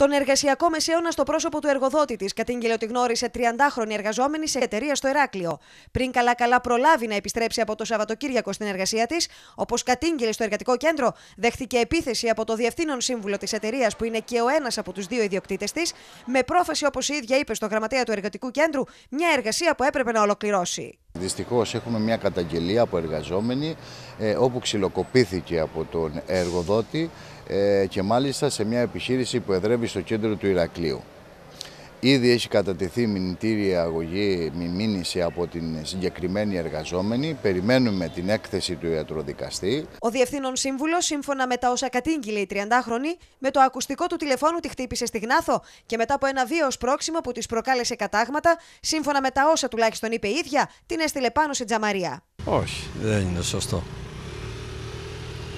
Τον εργασιακό μεσαίωνα στο πρόσωπο του εργοδότη της κατήγγειλε ότι γνώρισε 30χρονη εργαζόμενη σε εταιρεία στο Εράκλειο. Πριν καλά-καλά προλάβει να επιστρέψει από το Σαββατοκύριακο στην εργασία της, όπως κατήγγειλε στο εργατικό κέντρο, δέχθηκε επίθεση από το διευθύνων σύμβουλο της εταιρείας που είναι και ο ένας από τους δύο ιδιοκτήτες της, με πρόφαση όπως η ίδια είπε στο γραμματέα του εργατικού κέντρου, μια εργασία που έπρεπε να ολοκληρώσει. Δυστυχώς έχουμε μια καταγγελία από εργαζόμενοι ε, όπου ξυλοκοπήθηκε από τον εργοδότη ε, και μάλιστα σε μια επιχείρηση που εδρεύει στο κέντρο του Ηρακλείου. Ήδη έχει κατατεθεί μηνυτήρια αγωγή μήνυση από την συγκεκριμένη εργαζόμενη. Περιμένουμε την έκθεση του ιατροδικαστή. Ο Διευθύνων Σύμβουλος, σύμφωνα με τα όσα κατήγγειλε η 30χρονη, με το ακουστικό του τηλεφώνου τη χτύπησε στη Γνάθο και μετά από ένα βίαιος πρόξιμο που της προκάλεσε κατάγματα, σύμφωνα με τα όσα τουλάχιστον είπε η ίδια, την έστειλε πάνω σε τζαμαρία. Όχι, δεν είναι σωστό.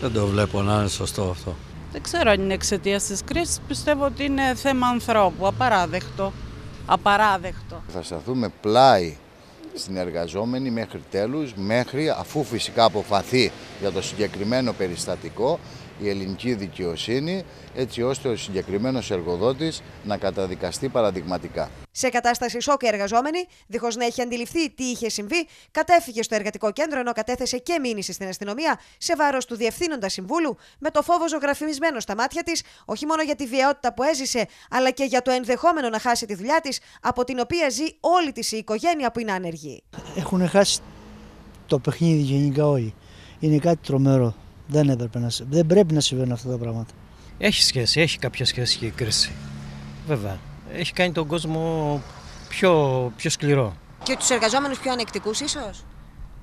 Δεν το βλέπω να είναι σωστό αυτό. Δεν ξέρω αν είναι εξαιτίας της κρίσης. Πιστεύω ότι είναι θέμα ανθρώπου. Απαράδεκτο. Απαράδεκτο. Θα σταθούμε πλάι στην εργαζόμενη μέχρι τέλους, μέχρι αφού φυσικά αποφαθεί για το συγκεκριμένο περιστατικό η ελληνική δικαιοσύνη, έτσι ώστε ο συγκεκριμένος εργοδότης να καταδικαστεί παραδειγματικά. Σε κατάσταση σοκ οι εργαζόμενοι, δίχως να έχει αντιληφθεί τι είχε συμβεί, κατέφυγε στο εργατικό κέντρο ενώ κατέθεσε και μήνυση στην αστυνομία σε βάρος του διευθύνοντα συμβούλου, με το φόβο ζωγραφισμένο στα μάτια της, όχι μόνο για τη βιαιότητα που έζησε, αλλά και για το ενδεχόμενο να χάσει τη δουλειά της, από την οποία ζει όλη της η οικογένεια που είναι άνεργη. Έχουν χάσει το παιχνίδι γενικά όλοι. Είναι κάτι τρομερό. Δεν, έπρεπε να, δεν πρέπει να συμβαίνουν αυτά τα πράγματα. Έχει σχέση, έχει κάποια σχέση και η κρίση. Βέβαια έχει κάνει τον κόσμο πιο, πιο σκληρό. Και τους εργαζόμενους πιο ανεκτικούς ίσως.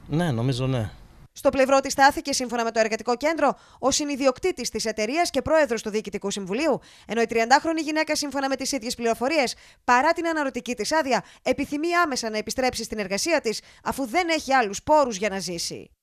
Ναι, νομίζω ναι. Στο πλευρό της στάθηκε, σύμφωνα με το Εργατικό Κέντρο, ο συνειδιοκτήτης της εταιρείας και πρόεδρος του Διοικητικού Συμβουλίου, ενώ η 30χρονη γυναίκα, σύμφωνα με τις ίδιες πληροφορίες, παρά την αναρωτική της άδεια, επιθυμεί άμεσα να επιστρέψει στην εργασία της, αφού δεν έχει άλλους πόρους για να ζήσει.